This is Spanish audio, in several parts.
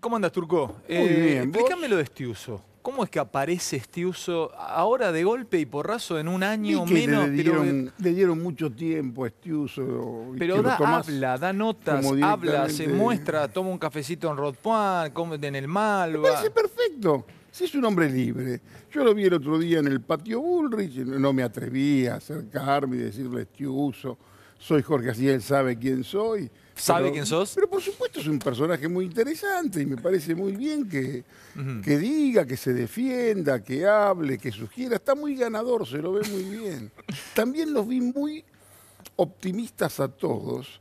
¿Cómo andas, Turco? Muy eh, bien. Explícame lo de Estiuso. ¿Cómo es que aparece Estiuso ahora de golpe y porrazo en un año o menos? Le dieron, le dieron mucho tiempo a Estiuso. Pero da, habla, da notas, habla, se muestra, toma un cafecito en Rotpoint, come en el Malva. parece perfecto. Si es un hombre libre. Yo lo vi el otro día en el patio Bullrich, no me atreví a acercarme y decirle Estiuso, soy Jorge Así, él sabe quién soy. ¿Sabe quién sos? Pero por supuesto es un personaje muy interesante y me parece muy bien que, que diga, que se defienda, que hable, que sugiera. Está muy ganador, se lo ve muy bien. También los vi muy optimistas a todos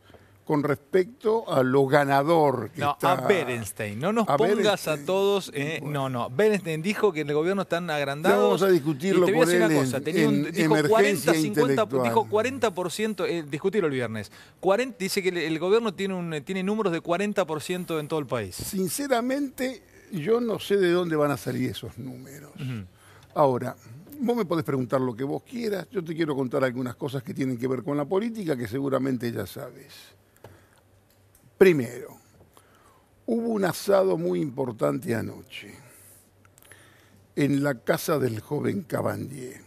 con respecto a lo ganador. Que no, a Berenstein. No nos pongas a todos. Eh, no, no. Berenstein dijo que en el gobierno están agrandados. Ya vamos a discutirlo y te voy a en, un, dijo, 40, 50, dijo 40%, eh, discutirlo el viernes. dice que el, gobierno tiene, un, eh, tiene números de 40% en todo el país. Sinceramente, yo no sé de dónde van a salir esos números. Ahora, vos me podés preguntar lo que vos quieras. Yo te quiero contar algunas cosas que tienen que ver con la política que seguramente ya sabes. Primero, hubo un asado muy importante anoche en la casa del joven Cabandier.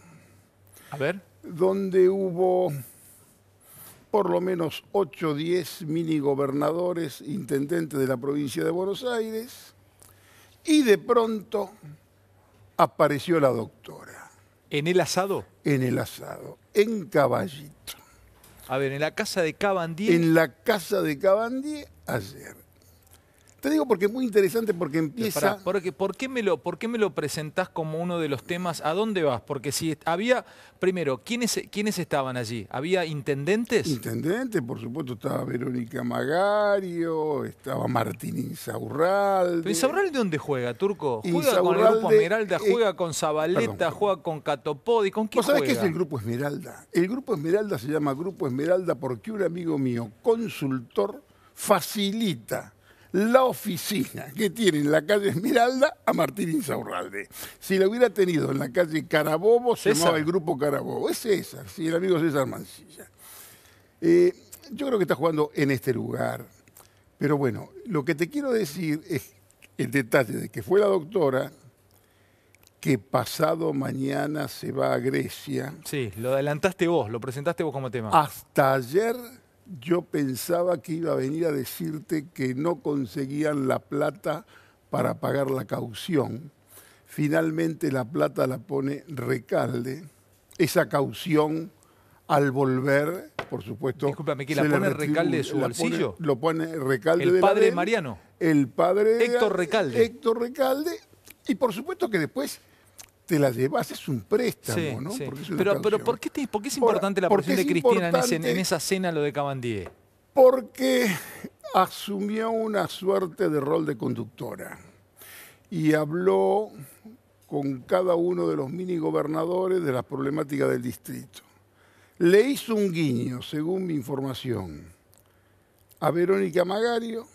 A ver. Donde hubo por lo menos 8 o 10 mini gobernadores, intendentes de la provincia de Buenos Aires, y de pronto apareció la doctora. ¿En el asado? En el asado, en caballito. A ver, en la casa de Cabandier. En la casa de Cabandier ayer. Te digo porque es muy interesante, porque empieza... porque, ¿por, qué me lo, ¿Por qué me lo presentás como uno de los temas? ¿A dónde vas? Porque si había, primero, ¿quiénes, quiénes estaban allí? ¿Había intendentes? Intendentes, por supuesto, estaba Verónica Magario, estaba Martín Insaurralde. ¿Pero de dónde juega, Turco? ¿Juega con el grupo Esmeralda? Eh, ¿Juega con Zabaleta? ¿Juega con Catopodi? ¿Con quién juega? sabés qué es el grupo Esmeralda? El grupo Esmeralda se llama Grupo Esmeralda porque un amigo mío, consultor, facilita la oficina que tiene en la calle Esmeralda a Martín Insaurralde. Si la hubiera tenido en la calle Carabobo, se llamaba el grupo Carabobo. Es César, sí, el amigo César Mancilla. Eh, yo creo que está jugando en este lugar. Pero bueno, lo que te quiero decir es el detalle de que fue la doctora que pasado mañana se va a Grecia. Sí, lo adelantaste vos, lo presentaste vos como tema. Hasta ayer yo pensaba que iba a venir a decirte que no conseguían la plata para pagar la caución. Finalmente la plata la pone Recalde. Esa caución al volver, por supuesto. Discúlpame, que la pone Recalde de su bolsillo. lo pone Recalde. El padre Mariano. El padre. Héctor Recalde. Héctor Recalde. Y por supuesto que después te la llevas, es un préstamo, ¿no? pero, pero ¿por, qué es importante la aparición de Cristina en, esa cena, lo de Cabandier? Porque asumió una suerte de rol de conductora y habló con cada uno de los mini gobernadores de las problemáticas del distrito. Le hizo un guiño, según mi información, a Verónica Magario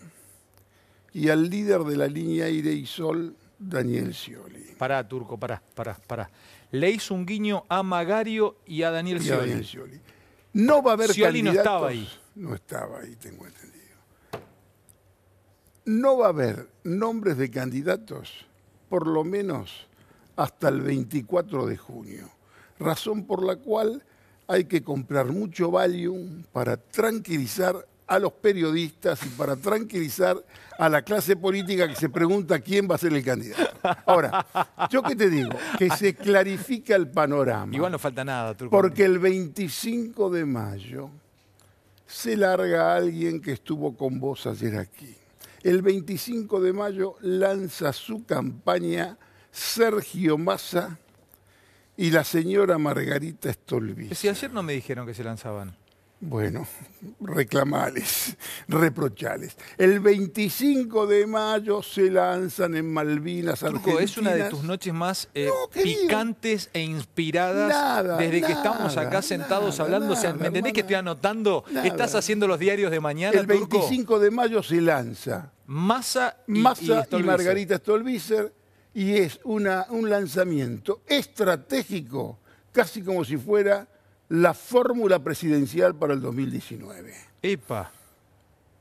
y al líder de la línea Aire y Sol, Daniel Scioli. Pará, Turco, pará, pará, pará. Le hizo un guiño a Magario y a Daniel Scioli. No va a haber Scioli no estaba ahí. No estaba ahí, tengo entendido. No va a haber nombres de candidatos, por lo menos hasta el 24 de junio. Razón por la cual hay que comprar mucho Valium para tranquilizar a los periodistas y para tranquilizar a la clase política que se pregunta quién va a ser el candidato. Ahora, yo qué te digo, que se clarifica el panorama. Igual no falta nada, Porque el 25 de mayo se larga alguien que estuvo con vos ayer aquí. El 25 de mayo lanza su campaña Sergio Massa y la señora Margarita Stolbizer. Si ayer no me dijeron que se lanzaban. Bueno, reclamales, reprochales. El 25 de mayo se lanzan en Malvinas, Argentina. Es una de tus noches más eh, picantes e inspiradas desde que estamos acá sentados hablando. ¿me entendés que estoy anotando? Estás haciendo los diarios de mañana, El 25 de mayo se lanza. Masa, y, Margarita Stolbizer. Y es una, un lanzamiento estratégico, casi como si fuera la fórmula presidencial para el 2019. Epa.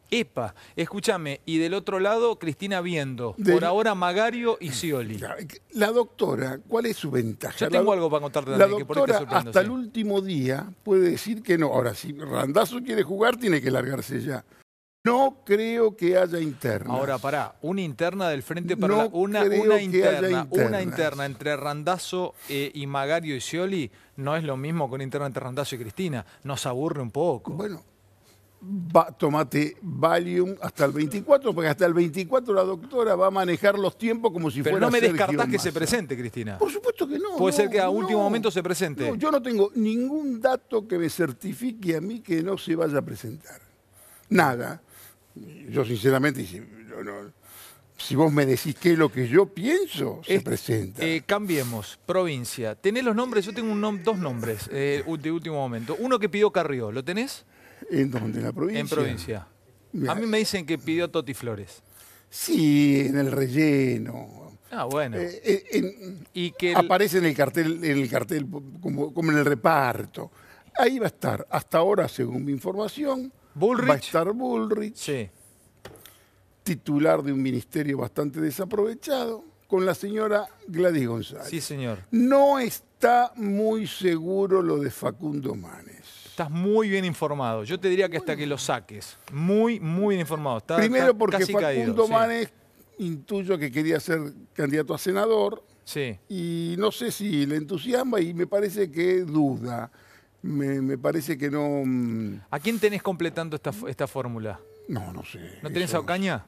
Epa, escúchame, y del otro lado Cristina viendo, por ahora Magario y Scioli. La doctora, ¿cuál es su ventaja? Yo tengo algo para contarte la doctora, hasta el último día puede decir que no. Ahora, si Randazo quiere jugar, tiene que largarse ya. No creo que haya interna. Ahora, pará, una interna del Frente para una, interna, una interna entre Randazo eh, y Magario y Scioli no es lo mismo que una interna entre Randazo y Cristina. Nos aburre un poco. Bueno, va, tomate Valium hasta el 24, porque hasta el 24 la doctora va a manejar los tiempos como si Pero fuera no me descartás que se presente, Cristina. Por supuesto que no. Puede ser que a último momento se presente. yo no tengo ningún dato que me certifique a mí que no se vaya a presentar. Nada yo sinceramente, si, vos me decís qué es lo que yo pienso, se este, presenta. Eh, cambiemos, provincia. ¿Tenés los nombres? Yo tengo un dos nombres eh, de último momento. Uno que pidió Carrió, ¿lo tenés? ¿En dónde? ¿En la provincia? En provincia. A mí me dicen que pidió Toti Flores. Sí, en el relleno. Ah, bueno. Eh, y que Aparece en el cartel, en el cartel como en el reparto. Ahí va a estar. Hasta ahora, según mi información, Va a estar Bullrich. Titular de un ministerio bastante desaprovechado, con la señora Gladys González. Sí, señor. No está muy seguro lo de Facundo Manes. Estás muy bien informado. Yo te diría que hasta que lo saques. Muy, muy bien informado. Primero porque Facundo Manes intuyo que quería ser candidato a senador. Sí. Y no sé si le entusiasma y me parece que duda me, parece que no... Mm. ¿A quién tenés completando esta, fórmula? No, no sé. ¿No tenés a Ocaña?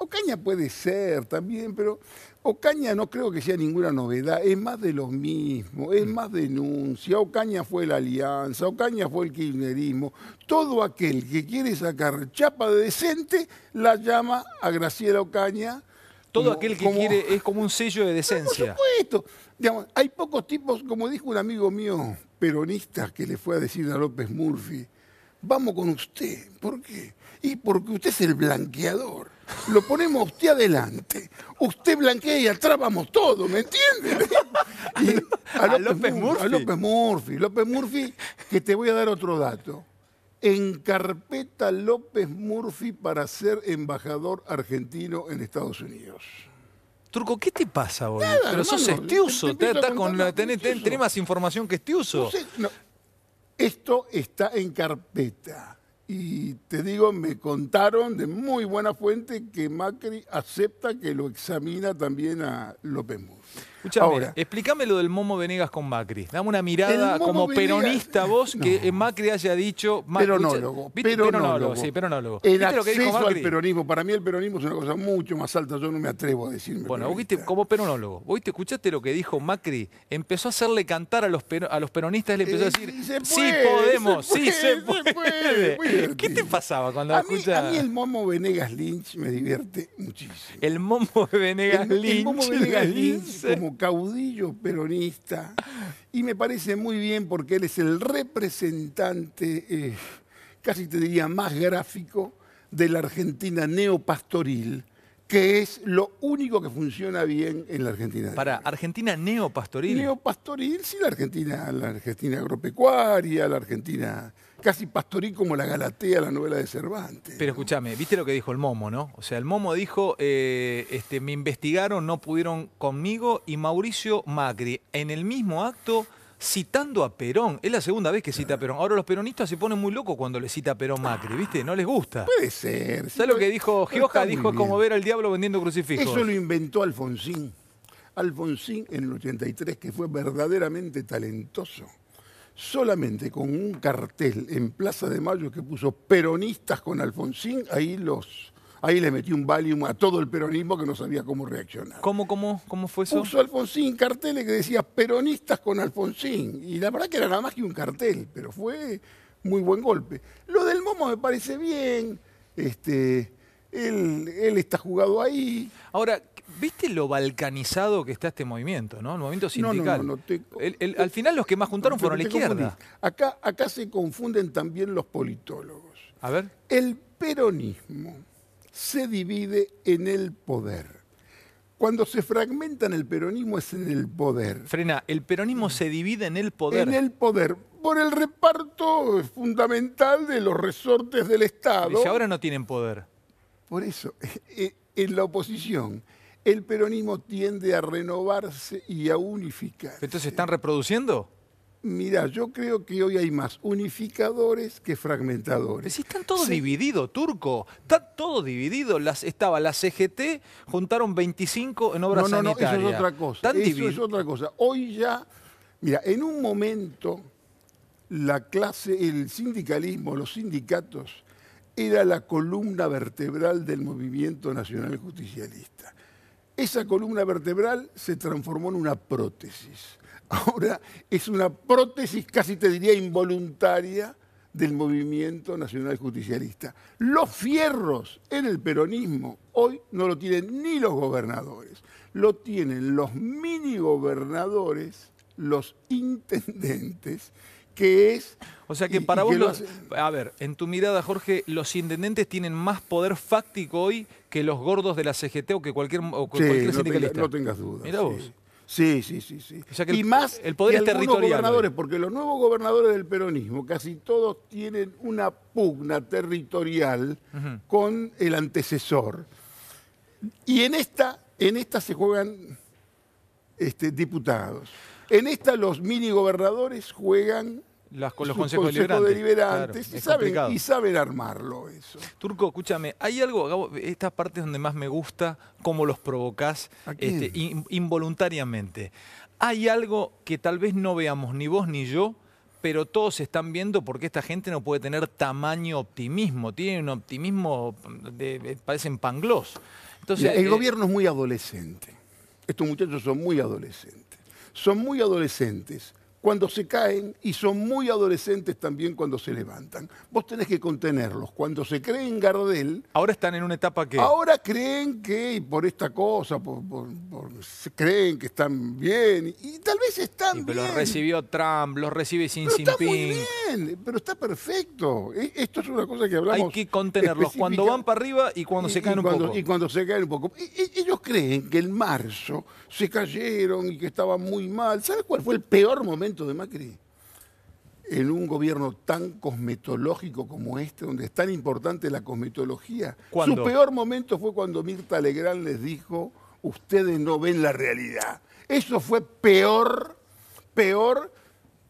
Ocaña puede ser también, pero Ocaña no creo que sea ninguna novedad, es más de lo mismo, es mm. más denuncia. Ocaña fue la alianza, Ocaña fue el kirchnerismo. Todo aquel que quiere sacar chapa de decente la llama a Graciela Ocaña. Todo aquel que quiere es como un sello de decencia. Por supuesto. hay pocos tipos, como dijo un amigo mío, peronistas que le fue a decir a López Murphy, vamos con usted. ¿Por qué? Y porque usted es el blanqueador. Lo ponemos a usted adelante. Usted blanquea y atrapamos todo, ¿me entiende? a, López, Murphy. A López Murphy. López Murphy, que te voy a dar otro dato. Encarpeta López Murphy para ser embajador argentino en Estados Unidos. Turco, ¿qué te pasa, boludo? Pero sos estiuso, te, con tenés, más información que estiuso. Esto está en carpeta. Y te digo, me contaron de muy buena fuente que Macri acepta que lo examina también a López Ahora, explícame lo del Momo Venegas con Macri. Dame una mirada como peronista vos que Macri haya dicho... Macri, peronólogo, ¿viste? peronólogo. Sí, peronólogo. El al peronismo. Para mí el peronismo es una cosa mucho más alta. Yo no me atrevo a decirme. Bueno, vos viste, como peronólogo, vos te escuchaste lo que dijo Macri. Empezó a hacerle cantar a los, a los peronistas. Le empezó a eh, decir, sí podemos, sí se puede. ¿Qué te pasaba cuando A mí el Momo Venegas Lynch me divierte muchísimo. El Momo Venegas El Momo Venegas Lynch como caudillo peronista. Y me parece muy bien porque él es el representante, eh, casi te diría más gráfico, de la Argentina neopastoril que es lo único que funciona bien en la Argentina. Para Argentina neopastoril. Neopastoril, sí, la Argentina, la Argentina agropecuaria, la Argentina casi pastorí como la Galatea, la novela de Cervantes. Pero escúchame, viste lo que dijo el Momo, ¿no? O sea, el Momo dijo, eh, este, me investigaron, no pudieron conmigo, y Mauricio Macri, en el mismo acto, citando a Perón. Es la segunda vez que cita a Perón. Ahora los peronistas se ponen muy locos cuando le cita a Perón Macri, ah, ¿viste? No les gusta. Puede ser. ¿Sabes lo que dijo Gioja? Dijo es como ver al diablo vendiendo crucifijos. Eso lo inventó Alfonsín. Alfonsín en el 83, que fue verdaderamente talentoso solamente con un cartel en Plaza de Mayo que puso peronistas con Alfonsín, ahí los... Ahí le metí un Valium a todo el peronismo que no sabía cómo reaccionar. ¿Cómo, cómo, cómo fue eso? Puso Alfonsín carteles que decía peronistas con Alfonsín. Y la verdad que era nada más que un cartel, pero fue muy buen golpe. Lo del Momo me parece bien. Este, él, está jugado ahí. Ahora, ¿viste lo balcanizado que está este movimiento, no? El movimiento sindical. al final los que más juntaron fueron la izquierda. Acá, acá se confunden también los politólogos. A ver. El peronismo se divide en el poder. Cuando se fragmentan el peronismo es en el poder. Frena, el peronismo se divide en el poder. En el poder, por el reparto fundamental de los resortes del Estado. Y si ahora no tienen poder. Por eso, eh, en la oposición, el peronismo tiende a renovarse y a unificar. ¿Entonces están reproduciendo? Mira, yo creo que hoy hay más unificadores que fragmentadores. Pero si están todos divididos, Turco. Está todo dividido. Las, estaba la CGT, juntaron 25 en obras no, no, No, eso es otra cosa. Eso es otra cosa. Hoy ya, mira, en un momento la clase, el sindicalismo, los sindicatos era la columna vertebral del movimiento nacional justicialista. Esa columna vertebral se transformó en una prótesis. Ahora es una prótesis casi te diría involuntaria del movimiento nacional justicialista. Los fierros en el peronismo hoy no lo tienen ni los gobernadores, lo tienen los mini gobernadores, los intendentes que es. O sea que para vos, a ver, en tu mirada, Jorge, los intendentes tienen más poder fáctico hoy que los gordos de la CGT o que cualquier, No, tengas dudas. Mira vos. Sí. Sí, sí, sí, y más el poder que es territorial. gobernadores, porque los nuevos gobernadores del peronismo casi todos tienen una pugna territorial con el antecesor. Y en esta, en esta se juegan este, diputados. En esta los mini gobernadores juegan los consejos, deliberantes, y, saben, armarlo eso. Turco, escúchame, hay algo, esta parte es donde más me gusta, cómo los provocás este, involuntariamente. Hay algo que tal vez no veamos ni vos ni yo, pero todos están viendo porque esta gente no puede tener tamaño optimismo, tienen un optimismo, de, parecen panglós Entonces, el eh, gobierno es muy adolescente, estos muchachos son muy adolescentes, son muy adolescentes cuando se caen y son muy adolescentes también cuando se levantan. Vos tenés que contenerlos. Cuando se creen Gardel... Ahora están en una etapa que... Ahora creen que por esta cosa, creen que están bien y tal vez están bien pero Los recibió Trump, los recibe Sin Jinping. Está muy bien, pero está perfecto. E, esto es una cosa que hablamos... Hay que contenerlos cuando van para arriba y cuando se caen un poco. Y cuando se caen un poco. E, e, ellos creen que en marzo se cayeron y que estaban muy mal. ¿Sabes cuál fue el peor momento? de Macri, en un gobierno tan cosmetológico como este, donde es tan importante la cosmetología. Su peor momento fue cuando Mirta Legrand les dijo, ustedes no ven la realidad. Eso fue peor, peor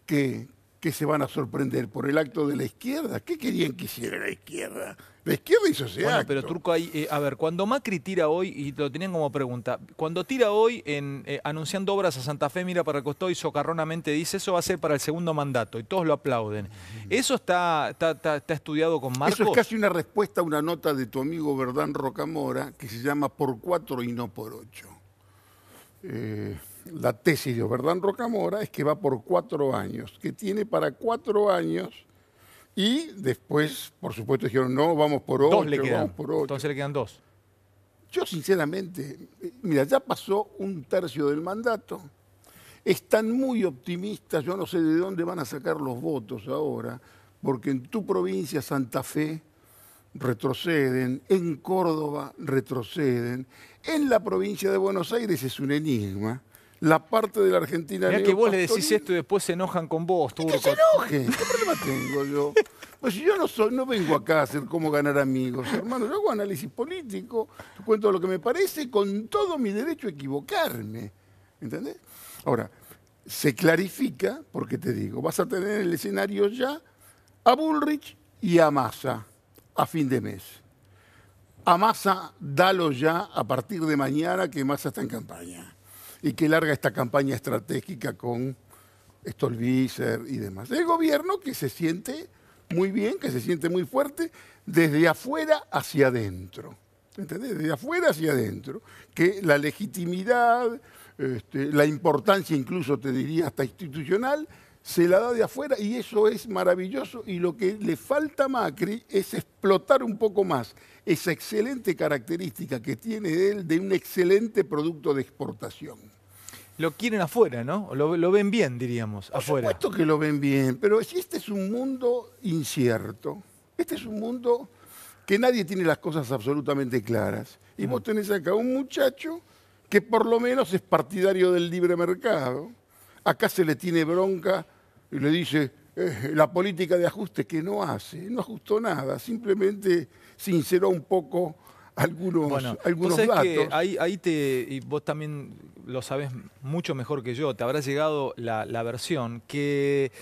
que, que se van a sorprender por el acto de la izquierda. ¿Qué querían que hiciera la izquierda? La izquierda hizo ese bueno, pero Turco, ahí, eh, a ver, cuando Macri tira hoy, y lo tenían como pregunta, cuando tira hoy en, eh, anunciando obras a Santa Fe, mira para el costado y socarronamente dice, eso va a ser para el segundo mandato, y todos lo aplauden. ¿Eso está, está, estudiado con Marcos? Eso es casi una respuesta a una nota de tu amigo Verdán Rocamora, que se llama Por cuatro y no por ocho. Eh, la tesis de Oberdán Rocamora es que va por cuatro años, que tiene para cuatro años y después, por supuesto, dijeron, no, vamos por le por Entonces le quedan dos. Yo sinceramente, mira, ya pasó un tercio del mandato, están muy optimistas, yo no sé de dónde van a sacar los votos ahora, porque en tu provincia, Santa Fe, retroceden, en Córdoba retroceden, en la provincia de Buenos Aires es un enigma, la parte de la Argentina. mira que vos le decís esto y después se enojan con vos, turco. se enojen. ¿Qué problema tengo yo? Pues yo no, soy, no vengo acá a hacer cómo ganar amigos, hermano. Yo hago análisis político, cuento lo que me parece con todo mi derecho a equivocarme. ¿Entendés? Ahora, se clarifica, porque te digo, vas a tener en el escenario ya a Bullrich y a Massa a fin de mes. A Massa, dalo ya a partir de mañana que Massa está en campaña y que larga esta campaña estratégica con Stolbizer y demás. El gobierno que se siente muy bien, que se siente muy fuerte, desde afuera hacia adentro. ¿Entendés? Desde afuera hacia adentro. Que la legitimidad, este, la importancia incluso, te diría, hasta institucional, se la da de afuera y eso es maravilloso y lo que le falta a Macri es explotar un poco más esa excelente característica que tiene él de un excelente producto de exportación. Lo quieren afuera, ¿no? Lo, ven bien, diríamos, afuera. Por supuesto que lo ven bien, pero este es un mundo incierto. Este es un mundo que nadie tiene las cosas absolutamente claras. Y vos tenés acá un muchacho que por lo menos es partidario del libre mercado. Acá se le tiene bronca y le dice eh, la política de ajuste que no hace, no ajustó nada, simplemente sinceró un poco algunos, algunos datos. Que ahí, te, y vos también lo sabes mucho mejor que yo, te habrá llegado la, la versión que,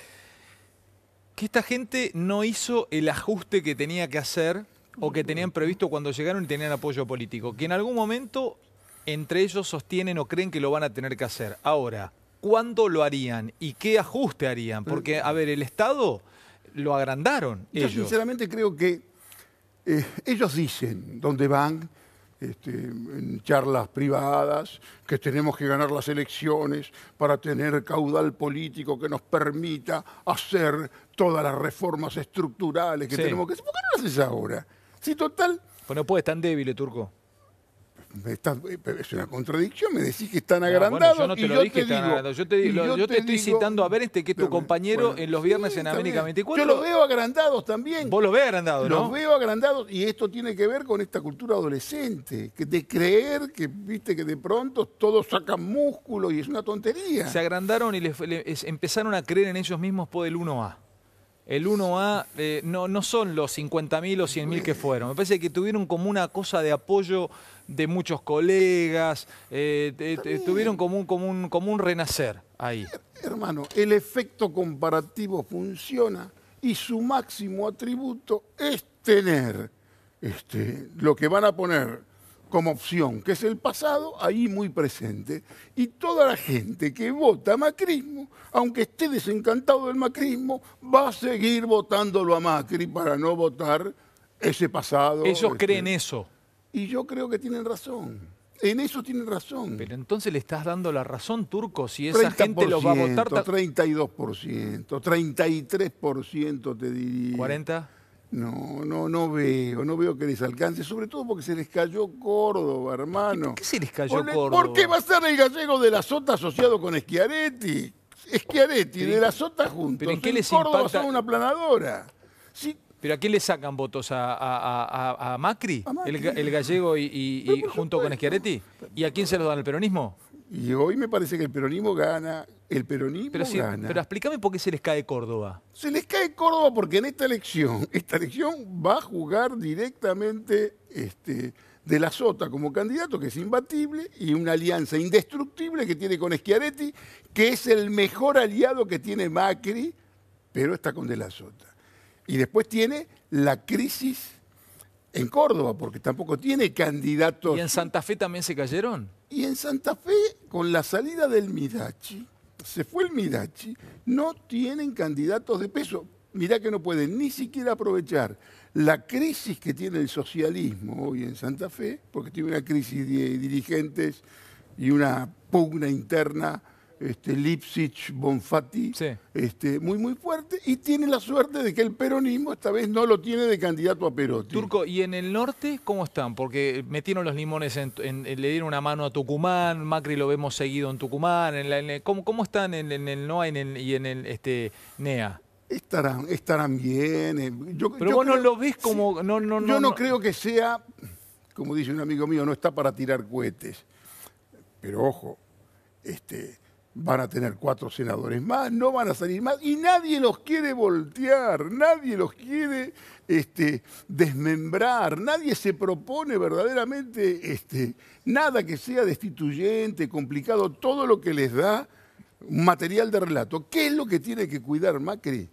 que esta gente no hizo el ajuste que tenía que hacer o que tenían previsto cuando llegaron y tenían apoyo político, que en algún momento entre ellos sostienen o creen que lo van a tener que hacer. Ahora, ¿cuándo lo harían y qué ajuste harían? Porque, a ver, el Estado lo agrandaron. Yo sinceramente creo que eh, ellos dicen dónde van, este, en charlas privadas, que tenemos que ganar las elecciones para tener caudal político que nos permita hacer todas las reformas estructurales que tenemos que hacer. ¿Por qué no lo haces ahora? Si total... Bueno, pues puede tan débil, Turco. Eh, es una contradicción, me decís que están agrandados. yo te lo Yo te, estoy citando a ver este que es tu compañero en los viernes en América 24. Yo los veo agrandados también. Vos los ves agrandados, Los veo agrandados y esto tiene que ver con esta cultura adolescente, que de creer que, viste, que de pronto todos sacan músculo y es una tontería. Se agrandaron y empezaron a creer en ellos mismos por el 1A el 1A eh, no, son los 50.000 o 100.000 que fueron. Me parece que tuvieron como una cosa de apoyo de muchos colegas, eh, eh, tuvieron como un, como, como un renacer ahí. Hermano, el efecto comparativo funciona y su máximo atributo es tener este, lo que van a poner como opción, que es el pasado ahí muy presente, y toda la gente que vota macrismo, aunque esté desencantado del macrismo, va a seguir votándolo a Macri para no votar ese pasado. Ellos este. creen eso. Y yo creo que tienen razón. En eso tienen razón. Pero entonces le estás dando la razón, Turco, si esa gente lo va a votar... 32%, 33% te diría. ¿40%? No, no, no veo, no veo que les alcance, sobre todo porque se les cayó Córdoba, hermano. ¿Por qué se les cayó Córdoba? ¿Por qué va a ser el gallego de la Sota asociado con Schiaretti? Schiaretti, de la Sota juntos. ¿Pero en qué Córdoba una planadora. ¿Pero a quién le sacan votos? ¿A, Macri? El, gallego y, junto con Schiaretti? ¿Y a quién se los dan el peronismo? Y hoy me parece que el peronismo gana. El peronismo pero gana. Pero explícame por qué se les cae Córdoba. Se les cae Córdoba porque en esta elección, esta elección va a jugar directamente este, de la Sota como candidato, que es imbatible, y una alianza indestructible que tiene con Schiaretti, que es el mejor aliado que tiene Macri, pero está con de la Sota. Y después tiene la crisis en Córdoba, porque tampoco tiene candidato ¿Y en Santa Fe también se cayeron? Y en Santa Fe, con la salida del Mirachi, se fue el Mirachi, no tienen candidatos de peso. Mirá que no pueden ni siquiera aprovechar la crisis que tiene el socialismo hoy en Santa Fe, porque tiene una crisis de dirigentes y una pugna interna este, Lipsich, Bonfatti, este, muy, muy fuerte, y tiene la suerte de que el peronismo esta vez no lo tiene de candidato a Perotti. Turco, ¿y en el norte cómo están? Porque metieron los limones, en, le dieron una mano a Tucumán, Macri lo vemos seguido en Tucumán, ¿cómo, ¿cómo, están en, el NOA y en el este, NEA? Estarán, estarán bien. Eh, Pero vos no lo ves como... no, no, yo no creo que sea, como dice un amigo mío, no está para tirar cohetes. Pero ojo, este, van a tener cuatro senadores más, no van a salir más, y nadie los quiere voltear, nadie los quiere este, desmembrar, nadie se propone verdaderamente este, nada que sea destituyente, complicado, todo lo que les da material de relato. ¿Qué es lo que tiene que cuidar Macri?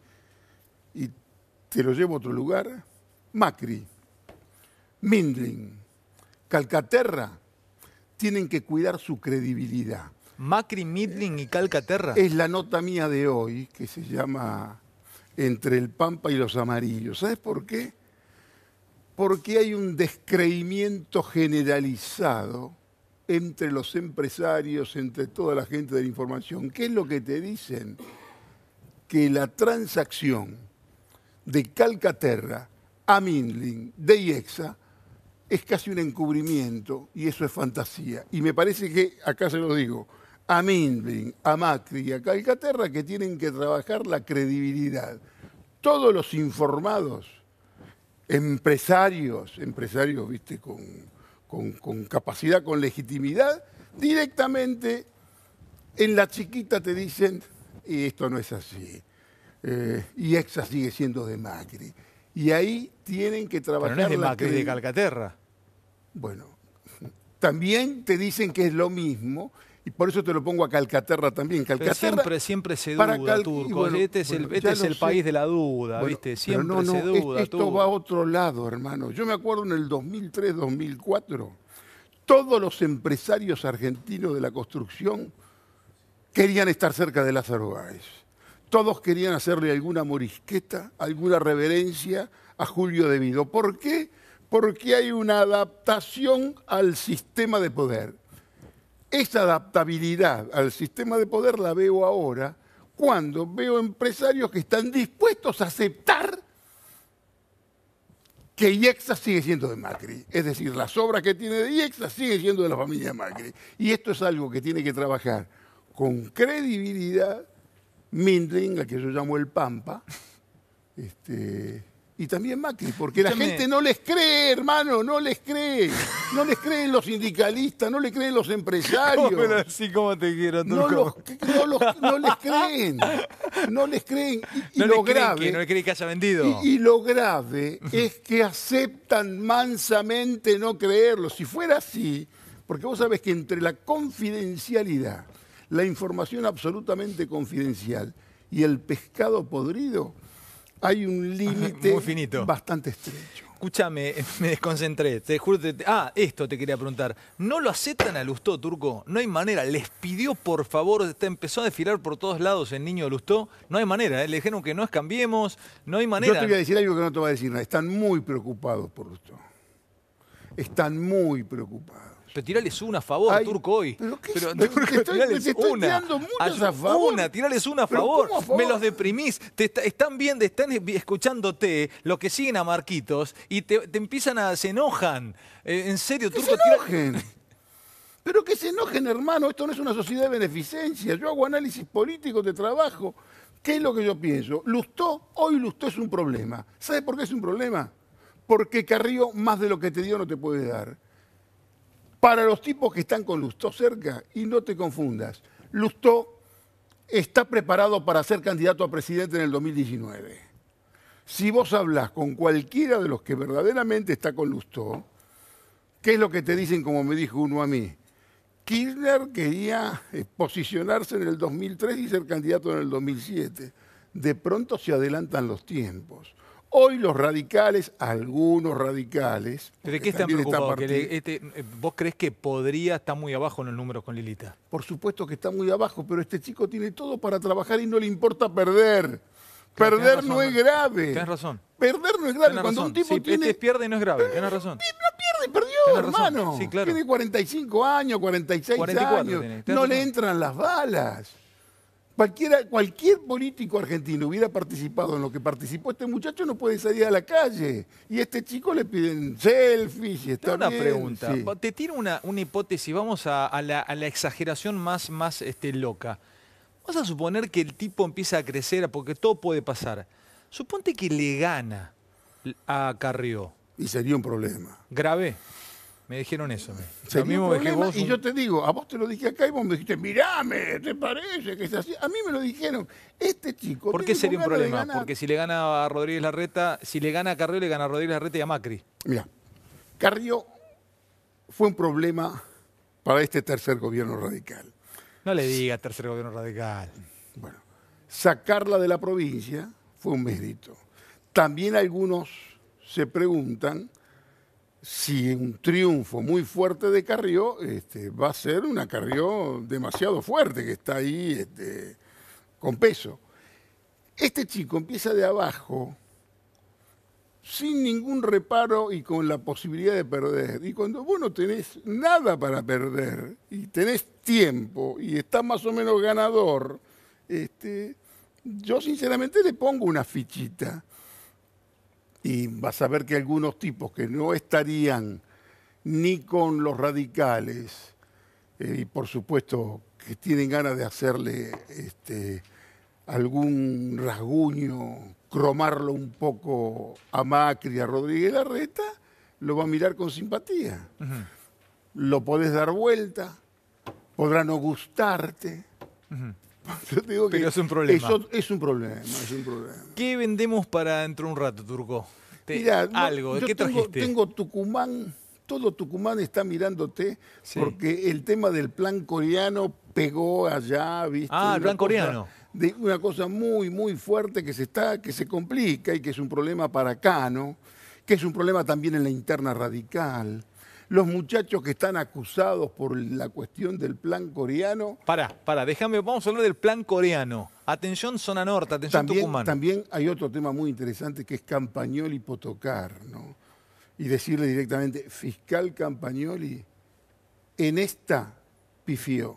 Y te lo llevo a otro lugar. Macri, Mindlin, Calcaterra, tienen que cuidar su credibilidad Macri, Midling y Calcaterra. Es la nota mía de hoy que se llama Entre el Pampa y los Amarillos. ¿Sabes por qué? Porque hay un descreimiento generalizado entre los empresarios, entre toda la gente de la información. ¿Qué es lo que te dicen? Que la transacción de Calcaterra a Midling, de IEXA es casi un encubrimiento y eso es fantasía. Y me parece que, acá se lo digo, a Mindlin, a Macri y a Calcaterra que tienen que trabajar la credibilidad. Todos los informados, empresarios, empresarios, viste, con, capacidad, con legitimidad, directamente en la chiquita te dicen, y esto no es así, eh, y EXA sigue siendo de Macri. Y ahí tienen que trabajar... Pero no es de Macri, de Calcaterra. Bueno, también te dicen que es lo mismo y por eso te lo pongo a Calcaterra también. Calcaterra, siempre, siempre se duda, Turco. este es el, este país de la duda, ¿viste? Siempre se duda. esto va a otro lado, hermano. Yo me acuerdo en el 2003, 2004, todos los empresarios argentinos de la construcción querían estar cerca de Lázaro Báez. Todos querían hacerle alguna morisqueta, alguna reverencia a Julio De Vido. ¿Por qué? Porque hay una adaptación al sistema de poder esa adaptabilidad al sistema de poder la veo ahora cuando veo empresarios que están dispuestos a aceptar que IEXA sigue siendo de Macri. Es decir, las obras que tiene de IEXA siguen siendo de la familia Macri. Y esto es algo que tiene que trabajar con credibilidad Mindling, la que yo llamo el Pampa, este, y también Macri, porque la gente no les cree, hermano, no les cree. No les creen los sindicalistas, no les creen los empresarios. así como te quiero, no, no, les creen, no les creen. no lo creen que, no les creen que haya vendido. y lo grave es que aceptan mansamente no creerlo. Si fuera así, porque vos sabés que entre la confidencialidad, la información absolutamente confidencial y el pescado podrido, hay un límite bastante estrecho. Escúchame, me desconcentré. Te ah, esto te quería preguntar. ¿No lo aceptan a Lustó, Turco? No hay manera. Les pidió, por favor, está, empezó a desfilar por todos lados el niño de Lustó. No hay manera. ¿eh? Le dijeron que no escambiemos. No hay manera. Yo te voy a decir algo que no te voy a decir nada. Están muy preocupados por Lustó. Están muy preocupados. Pero tirales una a favor, Turco, hoy. Pero, qué, estoy, te una. favor. Una, tirales una a favor. Me los deprimís. Te están viendo, están escuchándote, los que siguen a Marquitos, y te, empiezan a... se enojan. Eh, en serio, que Turco, se enojen. Pero que se enojen, hermano. Esto no es una sociedad de beneficencia. Yo hago análisis político de trabajo. ¿Qué es lo que yo pienso? Lustó, hoy Lustó es un problema. ¿Sabes por qué es un problema? Porque Carrillo más de lo que te dio no te puede dar. Para los tipos que están con Lustó cerca, y no te confundas, Lustó está preparado para ser candidato a presidente en el 2019. Si vos hablas con cualquiera de los que verdaderamente está con Lustó, ¿qué es lo que te dicen como me dijo uno a mí? Kirchner quería eh, posicionarse en el 2003 y ser candidato en el 2007. De pronto se adelantan los tiempos. Hoy los radicales, algunos radicales... ¿De qué están preocupados? que este, eh, ¿Vos crees que podría estar muy abajo en el número con Lilita? Por supuesto que está muy abajo, pero este chico tiene todo para trabajar y no le importa perder. perder no es grave. Tienes razón. Perder no es grave. Cuando un tipo este tiene... Este pierde no es grave, tienes razón. No pierde, perdió, hermano. Sí, Tiene 45 años, 46 años. no le entran las balas cualquier político argentino hubiera participado en lo que participó este muchacho, no puede salir a la calle. Y este chico le piden selfies. Y está una pregunta. Te tiro una, una hipótesis, vamos a, la, exageración más, más este, loca. Vamos a suponer que el tipo empieza a crecer, porque todo puede pasar. Suponte que le gana a Carrió. Y sería un problema. Grave. Me dijeron eso. y yo te digo, a vos te lo dije acá y vos me dijiste, mirame, ¿te parece que es así? A mí me lo dijeron, este chico. ¿Por qué sería un problema? Porque si le gana a Rodríguez Larreta, si le gana a Carrió, le gana a Rodríguez Larreta y a Macri. Mira, Carrió fue un problema para este tercer gobierno radical. No le diga tercer gobierno radical. Bueno, sacarla de la provincia fue un mérito. También algunos se preguntan si un triunfo muy fuerte de Carrió, este, va a ser una Carrió demasiado fuerte que está ahí este, con peso. Este chico empieza de abajo sin ningún reparo y con la posibilidad de perder. Y cuando vos no tenés nada para perder y tenés tiempo y estás más o menos ganador, este, yo sinceramente le pongo una fichita y vas a ver que algunos tipos que no estarían ni con los radicales, eh, y por supuesto que tienen ganas de hacerle este, algún rasguño, cromarlo un poco a Macri, a Rodríguez Larreta, lo va a mirar con simpatía. Lo podés dar vuelta, podrán no gustarte, Pero es un problema. es un problema, es un problema. ¿Qué vendemos para dentro de un rato, Turco? tengo, Tucumán, todo Tucumán está mirándote porque el tema del plan coreano pegó allá, ¿viste? Ah, el plan coreano. De una cosa muy, muy fuerte que se está, que se complica y que es un problema para acá, ¿no? Que es un problema también en la interna radical los muchachos que están acusados por la cuestión del plan coreano. Pará, pará, déjame, vamos a hablar del plan coreano. Atención zona norte, atención también, Tucumán. También hay otro tema muy interesante que es Campagnoli Potocar, ¿no? Y decirle directamente, fiscal Campagnoli, en esta pifió.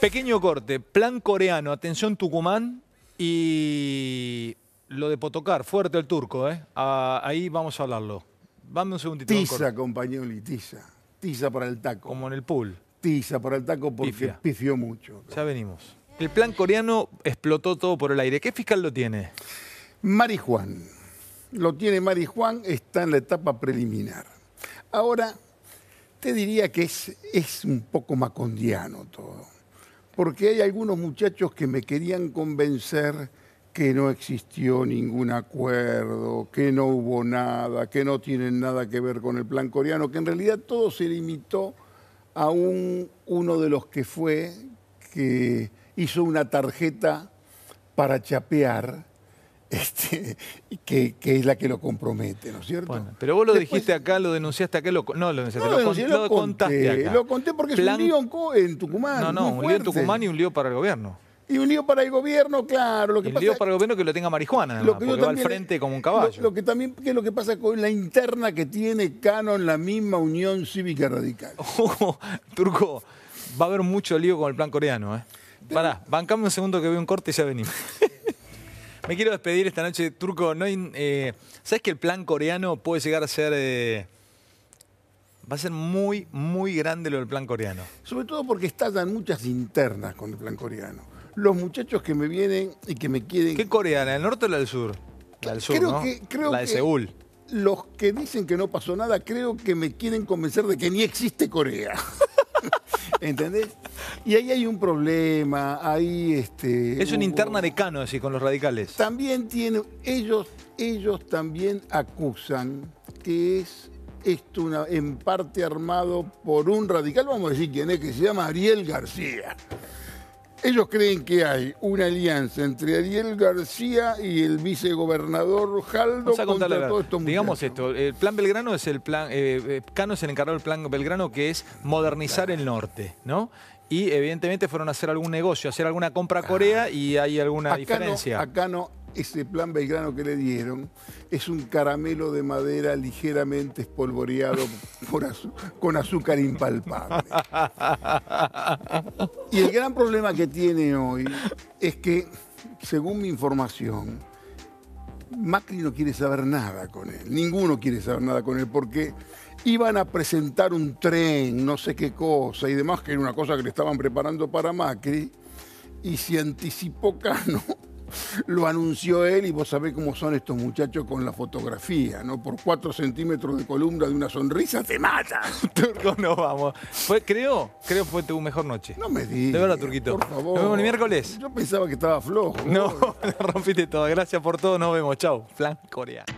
Pequeño corte, plan coreano, atención Tucumán y lo de Potocar, fuerte el turco, ¿eh? Ah, ahí vamos a hablarlo. Vamos un segundito. Tiza, compañero, tiza. Tiza para el taco. Como en el pool. Tiza para el taco porque pifió mucho. Ya venimos. El plan coreano explotó todo por el aire. ¿Qué fiscal lo tiene? Marijuán. Lo tiene Marijuan, está en la etapa preliminar. Ahora, te diría que es, es un poco macondiano todo. Porque hay algunos muchachos que me querían convencer que no existió ningún acuerdo, que no hubo nada, que no tienen nada que ver con el plan coreano, que en realidad todo se limitó a un, uno de los que fue que hizo una tarjeta para chapear. Este, que, que, es la que lo compromete, ¿no es cierto? Bueno, pero vos lo dijiste acá, lo denunciaste acá, lo, no lo denunciaste, lo, contaste acá. Lo conté porque es un lío en, Tucumán. No, no, un lío en Tucumán y un lío para el gobierno. Y un lío para el gobierno, claro. Lo que lío para el gobierno que lo tenga marihuana, lo que va al frente como un caballo. Lo, que también, ¿qué es lo que pasa con la interna que tiene Cano en la misma Unión Cívica Radical? Oh, turco, va a haber mucho lío con el plan coreano, ¿eh? Pará, bancame un segundo que veo un corte y ya venimos. Me quiero despedir esta noche, Turco. No eh, ¿Sabes que el plan coreano puede llegar a ser... Eh, va a ser muy, muy grande lo del plan coreano. Sobre todo porque estallan muchas internas con el plan coreano los muchachos que me vienen y que me quieren... ¿Qué coreana, el norte o la del sur? La del sur, ¿no? la de Seúl. Los que dicen que no pasó nada, creo que me quieren convencer de que ni existe Corea. ¿Entendés? Y ahí hay un problema, hay... este... Es una interna de Cano, así, con los radicales. También tienen, ellos, ellos también acusan que es esto una, en parte armado por un radical, vamos a decir quién es, que se llama Ariel García. Ellos creen que hay una alianza entre Ariel García y el vicegobernador Jaldo contra todos Digamos esto, el plan Belgrano es el plan, eh, eh, Cano es el encargado del plan Belgrano que es modernizar el norte, ¿no? Y evidentemente fueron a hacer algún negocio, a hacer alguna compra a Corea y hay alguna diferencia. acá ese plan Belgrano que le dieron es un caramelo de madera ligeramente espolvoreado con azúcar impalpable. Y el gran problema que tiene hoy es que, según mi información, Macri no quiere saber nada con él, ninguno quiere saber nada con él, porque iban a presentar un tren, no sé qué cosa, y demás, que era una cosa que le estaban preparando para Macri, y se anticipó Cano lo anunció él y vos sabés cómo son estos muchachos con la fotografía, ¿no? Por cuatro centímetros de columna de una sonrisa te mata. Turco, no vamos. creo, creo fue tu mejor noche. No me digas. De verdad, Turquito. Por favor. Nos vemos el miércoles. Yo pensaba que estaba flojo. No, rompiste todo. Gracias por todo. Nos vemos. Chau. flan Corea.